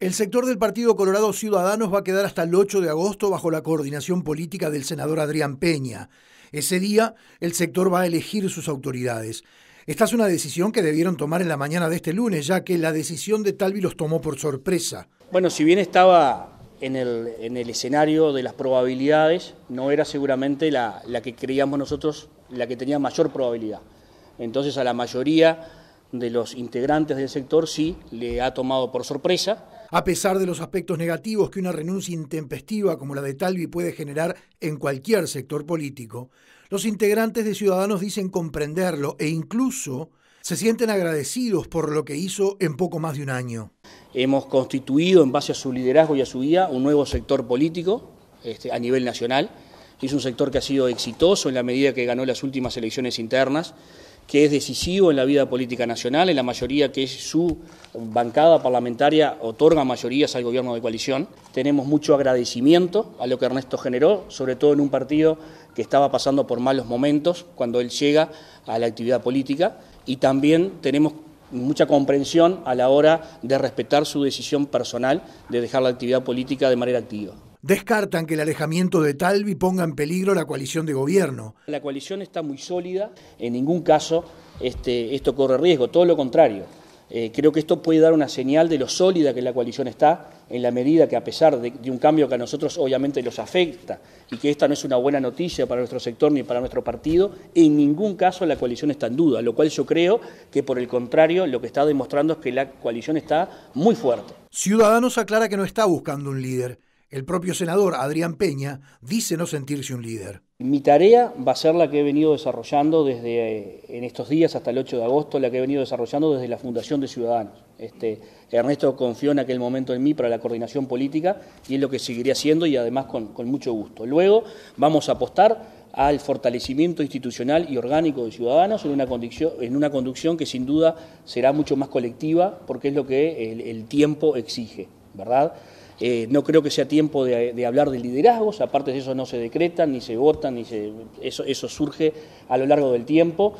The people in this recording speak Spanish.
El sector del Partido Colorado Ciudadanos va a quedar hasta el 8 de agosto bajo la coordinación política del senador Adrián Peña. Ese día, el sector va a elegir sus autoridades. Esta es una decisión que debieron tomar en la mañana de este lunes, ya que la decisión de Talvi los tomó por sorpresa. Bueno, si bien estaba en el, escenario de las probabilidades, no era seguramente la que creíamos nosotros la que tenía mayor probabilidad. Entonces a la mayoría de los integrantes del sector sí le ha tomado por sorpresa. A pesar de los aspectos negativos que una renuncia intempestiva como la de Talvi puede generar en cualquier sector político, los integrantes de Ciudadanos dicen comprenderlo e incluso se sienten agradecidos por lo que hizo en poco más de un año. Hemos constituido en base a su liderazgo y a su guía un nuevo sector político este, a nivel nacional. Es un sector que ha sido exitoso en la medida que ganó las últimas elecciones internas que es decisivo en la vida política nacional, en la mayoría que es su bancada parlamentaria otorga mayorías al gobierno de coalición. Tenemos mucho agradecimiento a lo que Ernesto generó, sobre todo en un partido que estaba pasando por malos momentos cuando él llega a la actividad política y también tenemos mucha comprensión a la hora de respetar su decisión personal de dejar la actividad política de manera activa descartan que el alejamiento de Talvi ponga en peligro la coalición de gobierno. La coalición está muy sólida, en ningún caso este, esto corre riesgo, todo lo contrario. Eh, creo que esto puede dar una señal de lo sólida que la coalición está, en la medida que a pesar de, de, un cambio que a nosotros obviamente los afecta y que esta no es una buena noticia para nuestro sector ni para nuestro partido, en ningún caso la coalición está en duda, lo cual yo creo que por el contrario lo que está demostrando es que la coalición está muy fuerte. Ciudadanos aclara que no está buscando un líder el propio senador Adrián Peña dice no sentirse un líder. Mi tarea va a ser la que he venido desarrollando desde eh, en estos días hasta el 8 de agosto, la que he venido desarrollando desde la Fundación de Ciudadanos. Este, Ernesto confió en aquel momento en mí para la coordinación política y es lo que seguiré haciendo y además con, mucho gusto. Luego vamos a apostar al fortalecimiento institucional y orgánico de Ciudadanos en una, conducción, que sin duda será mucho más colectiva porque es lo que el, el tiempo exige, ¿verdad? Eh, no creo que sea tiempo de, hablar de liderazgos, aparte de eso no se decretan, ni se votan, ni se, eso surge a lo largo del tiempo.